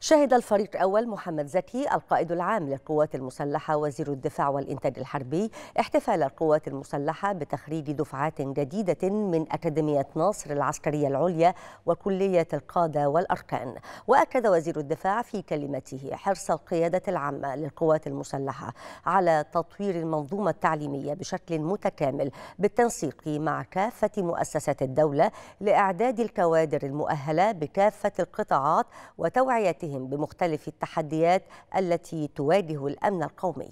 شهد الفريق الأول محمد زكي القائد العام للقوات المسلحة وزير الدفاع والإنتاج الحربي احتفال القوات المسلحة بتخريج دفعات جديدة من أكاديمية ناصر العسكرية العليا وكلية القادة والأركان وأكد وزير الدفاع في كلمته حرص القيادة العامة للقوات المسلحة على تطوير المنظومة التعليمية بشكل متكامل بالتنسيق مع كافة مؤسسات الدولة لإعداد الكوادر المؤهلة بكافة القطاعات وتوعيتها وخبرتهم بمختلف التحديات التي تواجه الأمن القومي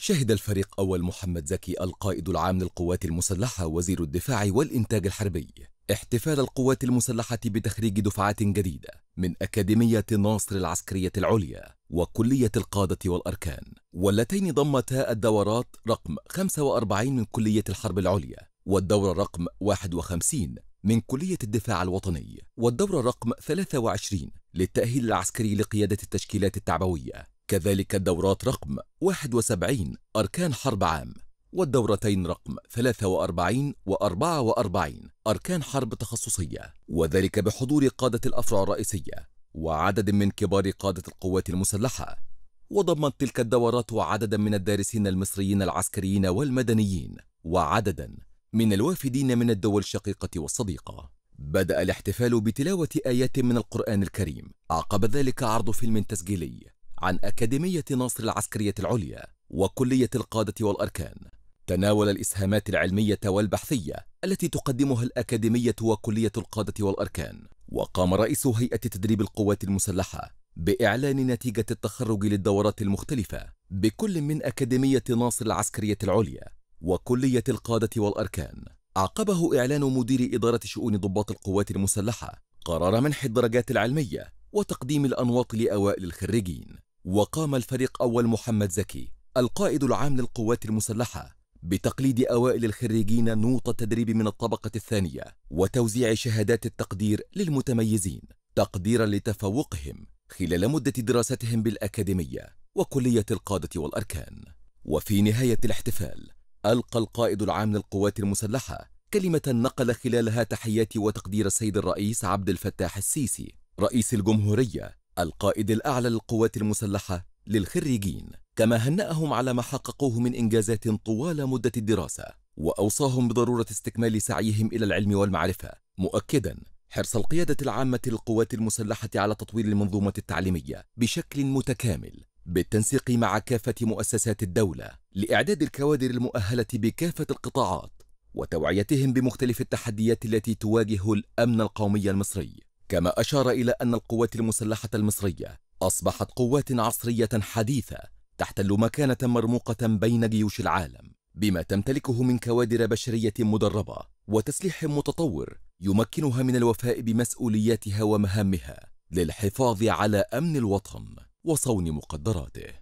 شهد الفريق أول محمد زكي القائد العام للقوات المسلحة وزير الدفاع والإنتاج الحربي احتفال القوات المسلحة بتخريج دفعات جديدة من أكاديمية ناصر العسكرية العليا وكلية القادة والأركان واللتين ضمتا الدورات رقم 45 من كلية الحرب العليا والدورة رقم 51 من كلية الدفاع الوطني والدورة رقم 23 للتأهيل العسكري لقيادة التشكيلات التعبوية كذلك الدورات رقم 71 أركان حرب عام والدورتين رقم 43 و 44 أركان حرب تخصصية وذلك بحضور قادة الأفرع الرئيسية وعدد من كبار قادة القوات المسلحة وضمت تلك الدورات عددا من الدارسين المصريين العسكريين والمدنيين وعددا من الوافدين من الدول الشقيقة والصديقة بدأ الاحتفال بتلاوة آيات من القرآن الكريم عقب ذلك عرض فيلم تسجيلي عن أكاديمية ناصر العسكرية العليا وكلية القادة والأركان تناول الإسهامات العلمية والبحثية التي تقدمها الأكاديمية وكلية القادة والأركان وقام رئيس هيئة تدريب القوات المسلحة بإعلان نتيجة التخرج للدورات المختلفة بكل من أكاديمية ناصر العسكرية العليا وكلية القادة والأركان عقبه إعلان مدير إدارة شؤون ضباط القوات المسلحة قرار منح الدرجات العلمية وتقديم الأنواط لأوائل الخريجين وقام الفريق أول محمد زكي القائد العام للقوات المسلحة بتقليد أوائل الخريجين نوط التدريب من الطبقة الثانية وتوزيع شهادات التقدير للمتميزين تقديرا لتفوقهم خلال مدة دراستهم بالأكاديمية وكلية القادة والأركان وفي نهاية الاحتفال ألقى القائد العام للقوات المسلحة كلمة نقل خلالها تحيات وتقدير السيد الرئيس عبد الفتاح السيسي رئيس الجمهورية القائد الأعلى للقوات المسلحة للخريجين كما هنأهم على ما حققوه من إنجازات طوال مدة الدراسة وأوصاهم بضرورة استكمال سعيهم إلى العلم والمعرفة مؤكدا حرص القيادة العامة للقوات المسلحة على تطوير المنظومة التعليمية بشكل متكامل بالتنسيق مع كافة مؤسسات الدولة لإعداد الكوادر المؤهلة بكافة القطاعات وتوعيتهم بمختلف التحديات التي تواجه الأمن القومي المصري كما أشار إلى أن القوات المسلحة المصرية أصبحت قوات عصرية حديثة تحتل مكانة مرموقة بين جيوش العالم بما تمتلكه من كوادر بشرية مدربة وتسليح متطور يمكنها من الوفاء بمسؤولياتها ومهامها للحفاظ على أمن الوطن وصون مقدراته